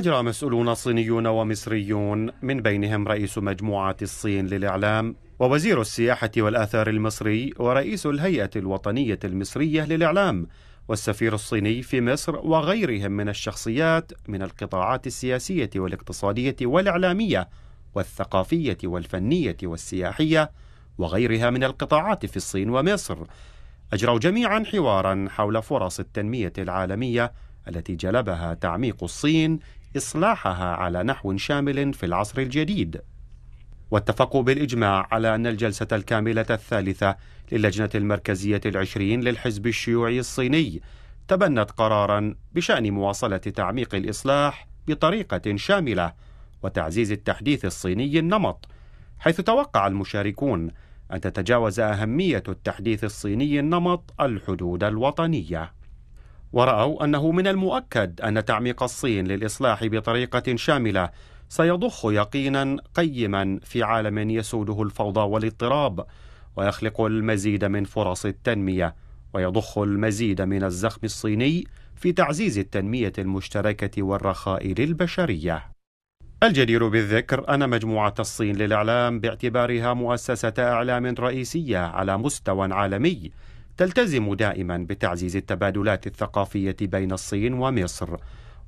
أجرى مسؤولون صينيون ومصريون من بينهم رئيس مجموعة الصين للإعلام ووزير السياحة والآثار المصري ورئيس الهيئة الوطنية المصرية للإعلام والسفير الصيني في مصر وغيرهم من الشخصيات من القطاعات السياسية والاقتصادية والإعلامية والثقافية والفنية والسياحية وغيرها من القطاعات في الصين ومصر أجروا جميعا حوارا حول فرص التنمية العالمية التي جلبها تعميق الصين إصلاحها على نحو شامل في العصر الجديد واتفقوا بالإجماع على أن الجلسة الكاملة الثالثة للجنة المركزية العشرين للحزب الشيوعي الصيني تبنت قرارا بشأن مواصلة تعميق الإصلاح بطريقة شاملة وتعزيز التحديث الصيني النمط حيث توقع المشاركون أن تتجاوز أهمية التحديث الصيني النمط الحدود الوطنية ورأوا أنه من المؤكد أن تعميق الصين للإصلاح بطريقة شاملة سيضخ يقينا قيما في عالم يسوده الفوضى والاضطراب ويخلق المزيد من فرص التنميه ويضخ المزيد من الزخم الصيني في تعزيز التنميه المشتركه والرخاء للبشريه الجدير بالذكر ان مجموعه الصين للاعلام باعتبارها مؤسسه اعلام رئيسيه على مستوى عالمي تلتزم دائما بتعزيز التبادلات الثقافيه بين الصين ومصر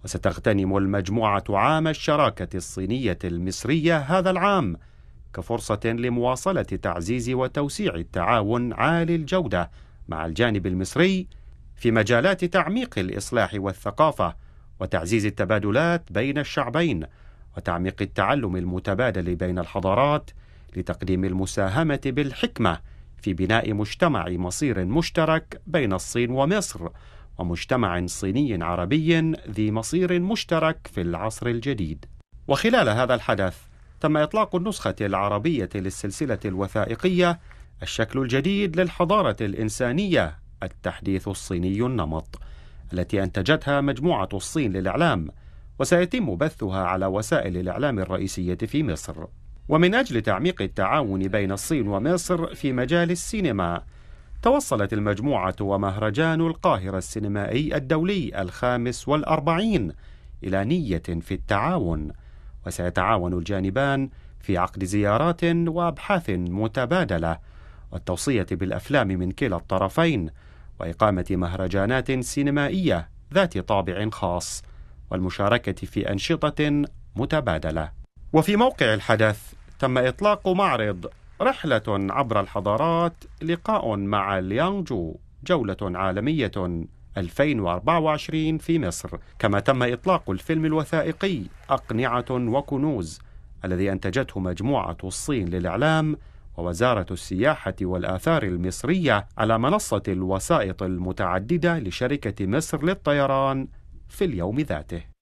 وستغتنم المجموعه عام الشراكه الصينيه المصريه هذا العام كفرصه لمواصله تعزيز وتوسيع التعاون عالي الجوده مع الجانب المصري في مجالات تعميق الاصلاح والثقافه وتعزيز التبادلات بين الشعبين وتعميق التعلم المتبادل بين الحضارات لتقديم المساهمه بالحكمه في بناء مجتمع مصير مشترك بين الصين ومصر ومجتمع صيني عربي ذي مصير مشترك في العصر الجديد وخلال هذا الحدث تم اطلاق النسخه العربيه للسلسله الوثائقيه الشكل الجديد للحضاره الانسانيه التحديث الصيني النمط التي انتجتها مجموعه الصين للاعلام وسيتم بثها على وسائل الاعلام الرئيسيه في مصر ومن أجل تعميق التعاون بين الصين ومصر في مجال السينما توصلت المجموعة ومهرجان القاهرة السينمائي الدولي الخامس والأربعين إلى نية في التعاون وسيتعاون الجانبان في عقد زيارات وأبحاث متبادلة والتوصية بالأفلام من كلا الطرفين وإقامة مهرجانات سينمائية ذات طابع خاص والمشاركة في أنشطة متبادلة وفي موقع الحدث تم إطلاق معرض رحلة عبر الحضارات لقاء مع ليانجو جولة عالمية 2024 في مصر كما تم إطلاق الفيلم الوثائقي أقنعة وكنوز الذي أنتجته مجموعة الصين للإعلام ووزارة السياحة والآثار المصرية على منصة الوسائط المتعددة لشركة مصر للطيران في اليوم ذاته